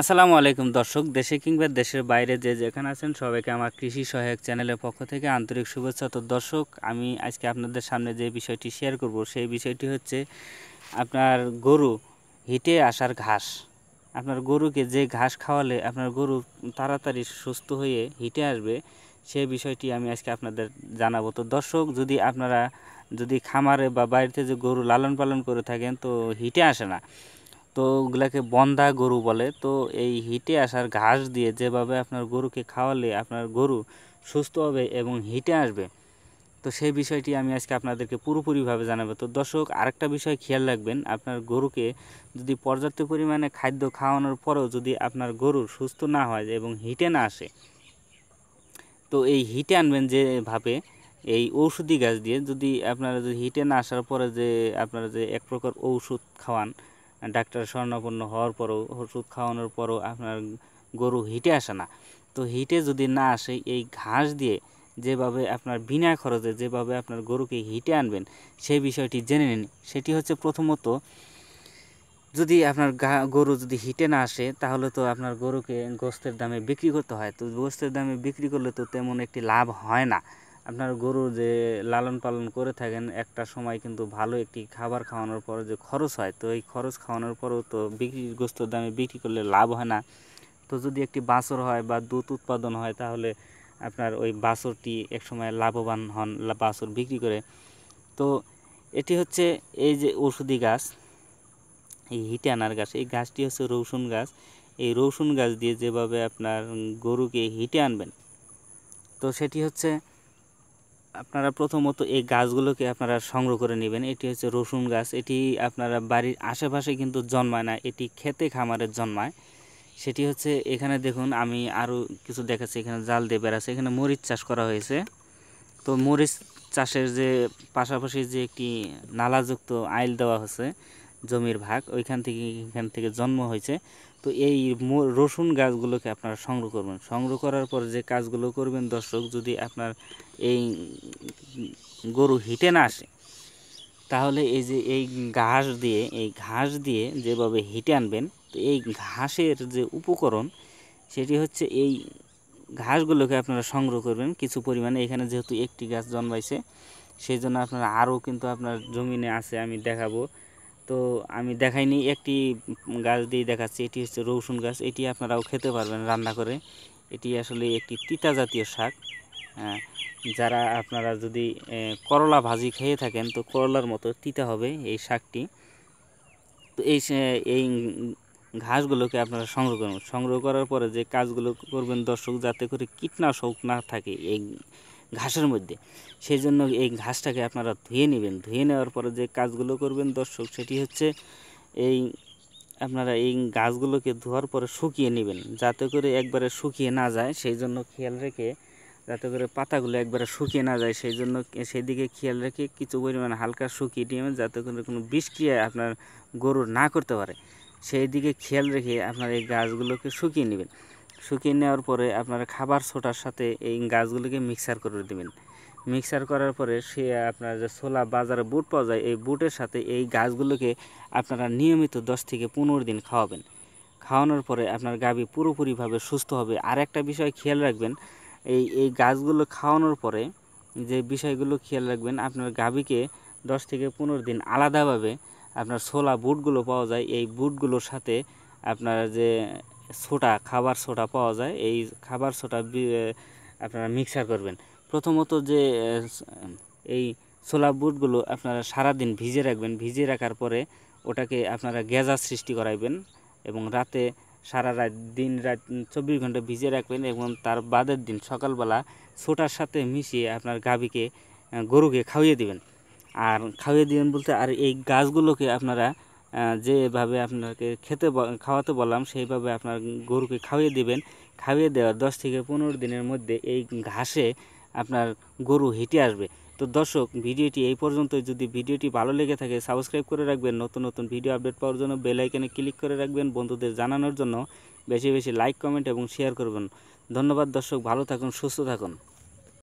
আসসালামু আলাইকুম দর্শক দেশে কিংবা দেশের বাইরে যে যেখানে আছেন সবাইকে আমার কৃষি সহায়ক চ্যানেলের পক্ষ থেকে আন্তরিক শুভেচ্ছা তো দর্শক আমি আজকে আপনাদের সামনে যে বিষয়টি শেয়ার করব সেই বিষয়টি হচ্ছে আপনার গরু হিটে আসার ঘাস আপনার গরুকে যে ঘাস খাওয়ালে আপনার গরু তাড়াতাড়ি সুস্থ হয়ে হিটে আসবে সেই বিষয়টি আমি আজকে আপনাদের জানাবো তো দর্শক যদি আপনারা যদি খামারে বা বাড়িতে যে গরু লালন পালন করে থাকেন তো হিটে আসে না তো ওগুলাকে বন্ধা গরু বলে তো এই হিটে আসার ঘাস দিয়ে যেভাবে আপনার গরুকে খাওয়ালে আপনার গরু সুস্থ হবে এবং হিটে আসবে তো সেই বিষয়টি আমি আজকে আপনাদেরকে পুরোপুরিভাবে জানাবো তো দর্শক আরেকটা বিষয় খেয়াল রাখবেন আপনার গরুকে যদি পর্যাপ্ত পরিমাণে খাদ্য খাওয়ানোর পরেও যদি আপনার গরু সুস্থ না হয় এবং হিটে না আসে তো এই হিটে আনবেন যেভাবে এই ঔষধি গাছ দিয়ে যদি আপনারা যদি হিটে না আসার পরে যে আপনারা যে এক প্রকার ঔষধ খাওয়ান ডাক্তার স্বর্ণপূর্ণ হওয়ার পরও ওষুধ খাওয়ানোর পরও আপনার গরু হিটে আসে না তো হিটে যদি না আসে এই ঘাস দিয়ে যেভাবে আপনার বিনা খরচে যেভাবে আপনার গরুকে হিটে আনবেন সেই বিষয়টি জেনে নিন সেটি হচ্ছে প্রথমত যদি আপনার গরু যদি হিটে না আসে তাহলে তো আপনার গরুকে গোস্তের দামে বিক্রি করতে হয় তো গোস্তের দামে বিক্রি করলে তো তেমন একটি লাভ হয় না আপনার গরুর যে লালন পালন করে থাকেন একটা সময় কিন্তু ভালো একটি খাবার খাওয়ানোর পর যে খরচ হয় তো এই খরচ খাওয়ানোর পরও তো বিক্রি গোস্ত দামে বিক্রি করলে লাভ হয় না তো যদি একটি বাছর হয় বা দুধ উৎপাদন হয় তাহলে আপনার ওই বাছরটি সময় লাভবান হন বাছর বিক্রি করে তো এটি হচ্ছে এই যে ওষুধি গাছ এই হিটানার গাছ এই গাছটি হচ্ছে রসুন গাছ এই রসুন গাছ দিয়ে যেভাবে আপনার গরুকে হিটে আনবেন তো সেটি হচ্ছে আপনারা প্রথমত এই গাছগুলোকে আপনারা সংগ্রহ করে নেবেন এটি হচ্ছে রসুন গাছ এটি আপনারা বাড়ির আশেপাশে কিন্তু জন্মায় না এটি খেতে খামারে জন্মায় সেটি হচ্ছে এখানে দেখুন আমি আরও কিছু দেখাচ্ছি এখানে জাল দিয়ে বেড়াচ্ছে এখানে মরিচ চাষ করা হয়েছে তো মরিচ চাষের যে পাশাপাশি যে একটি নালাযুক্ত আইল দেওয়া হচ্ছে জমির ভাগ ওইখান থেকে এখান থেকে জন্ম হয়েছে তো এই রসুন গাছগুলোকে আপনারা সংগ্রহ করবেন সংগ্রহ করার পর যে কাজগুলো করবেন দর্শক যদি আপনার এই গরু হিটে না আসে তাহলে এই যে এই ঘাস দিয়ে এই ঘাস দিয়ে যেভাবে হিটে আনবেন তো এই ঘাসের যে উপকরণ সেটি হচ্ছে এই ঘাসগুলোকে আপনারা সংগ্রহ করবেন কিছু পরিমাণে এখানে যেহেতু একটি গাছ জন্মাইছে সেই জন্য আপনারা আরও কিন্তু আপনার জমিনে আছে আমি দেখাবো তো আমি দেখাইনি একটি গাছ দিয়ে দেখাচ্ছি এটি হচ্ছে রসুন গাছ এটি আপনারাও খেতে পারবেন রান্না করে এটি আসলে একটি তিতা জাতীয় শাক হ্যাঁ, যারা আপনারা যদি করলা ভাজি খেয়ে থাকেন তো করলার মতো তিতা হবে এই শাকটি তো এই এই ঘাসগুলোকে আপনারা সংগ্রহ করবেন সংগ্রহ করার পরে যে কাজগুলো করবেন দর্শক যাতে করে কীটনাশক না থাকে এই ঘাসের মধ্যে সেই জন্য এই ঘাসটাকে আপনারা ধুয়ে নেবেন ধুয়ে নেওয়ার পরে যে কাজগুলো করবেন দর্শক সেটি হচ্ছে এই আপনারা এই গাছগুলোকে ধোয়ার পরে শুকিয়ে নেবেন যাতে করে একবারে শুকিয়ে না যায় সেই জন্য খেয়াল রেখে যাতে করে পাতাগুলো একবারে শুকিয়ে না যায় সেই জন্য সেদিকে খেয়াল রেখে কিছু পরিমাণ হালকা শুকিয়ে নেবেন যাতে করে কোনো বিষক্রিয়া আপনার গরুর না করতে পারে সেই দিকে খেয়াল রেখে আপনার এই গাছগুলোকে শুকিয়ে নেবেন শুকিয়ে নেওয়ার পরে আপনারা খাবার ছোটার সাথে এই গাছগুলিকে মিক্সার করে দেবেন মিক্সার করার পরে সে আপনার যে ছোলা বাজারে বুট পাওয়া যায় এই বুটের সাথে এই গাছগুলোকে আপনারা নিয়মিত দশ থেকে পনেরো দিন খাওয়াবেন খাওয়ানোর পরে আপনার গাবি পুরোপুরিভাবে সুস্থ হবে আর একটা বিষয় খেয়াল রাখবেন এই এই গাছগুলো খাওয়ানোর পরে যে বিষয়গুলো খেয়াল রাখবেন আপনার গাবিকে দশ থেকে পনেরো দিন আলাদাভাবে আপনার ছোলা বুটগুলো পাওয়া যায় এই বুটগুলোর সাথে আপনার যে সোডা খাবার সোডা পাওয়া যায় এই খাবার সোডা আপনারা মিক্সার করবেন প্রথমত যে এই ছোলা বুটগুলো আপনারা সারাদিন ভিজে রাখবেন ভিজে রাখার পরে ওটাকে আপনারা গ্যাজা সৃষ্টি করাইবেন এবং রাতে সারা রাত দিন রাত চব্বিশ ঘন্টা ভিজে রাখবেন এবং তার বাদের দিন সকালবেলা ছোটার সাথে মিশিয়ে আপনার গাভীকে গরুকে খাওয়িয়ে দিবেন আর খাওয়িয়ে দিবেন বলতে আর এই গাছগুলোকে আপনারা যেভাবে আপনাকে খেতে খাওয়াতে বললাম সেইভাবে আপনার গরুকে খাওয়িয়ে দিবেন খাওয়িয়ে দেওয়ার দশ থেকে পনেরো দিনের মধ্যে এই ঘাসে আপনার গরু হেঁটে আসবে তো দর্শক ভিডিওটি এই পর্যন্ত যদি ভিডিওটি ভালো লেগে থাকে সাবস্ক্রাইব করে রাখবেন নতুন নতুন ভিডিও আপডেট পাওয়ার জন্য বেলাইকানে ক্লিক করে রাখবেন বন্ধুদের জানানোর জন্য বেশি বেশি লাইক কমেন্ট এবং শেয়ার করবেন ধন্যবাদ দর্শক ভালো থাকুন সুস্থ থাকুন